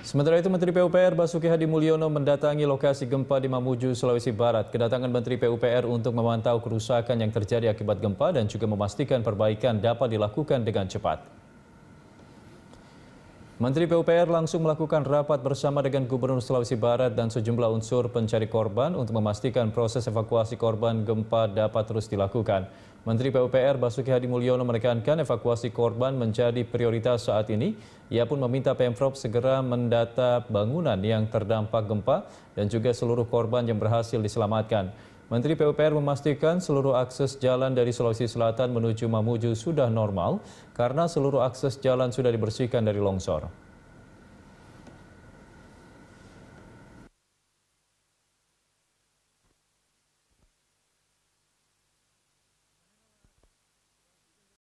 Sementara itu Menteri PUPR Basuki Hadi Mulyono mendatangi lokasi gempa di Mamuju, Sulawesi Barat. Kedatangan Menteri PUPR untuk memantau kerusakan yang terjadi akibat gempa dan juga memastikan perbaikan dapat dilakukan dengan cepat. Menteri PUPR langsung melakukan rapat bersama dengan Gubernur Sulawesi Barat dan sejumlah unsur pencari korban untuk memastikan proses evakuasi korban gempa dapat terus dilakukan. Menteri PUPR Basuki Hadi Mulyono menekankan evakuasi korban menjadi prioritas saat ini. Ia pun meminta Pemprov segera mendata bangunan yang terdampak gempa dan juga seluruh korban yang berhasil diselamatkan. Menteri PUPR memastikan seluruh akses jalan dari Sulawesi Selatan menuju Mamuju sudah normal karena seluruh akses jalan sudah dibersihkan dari longsor.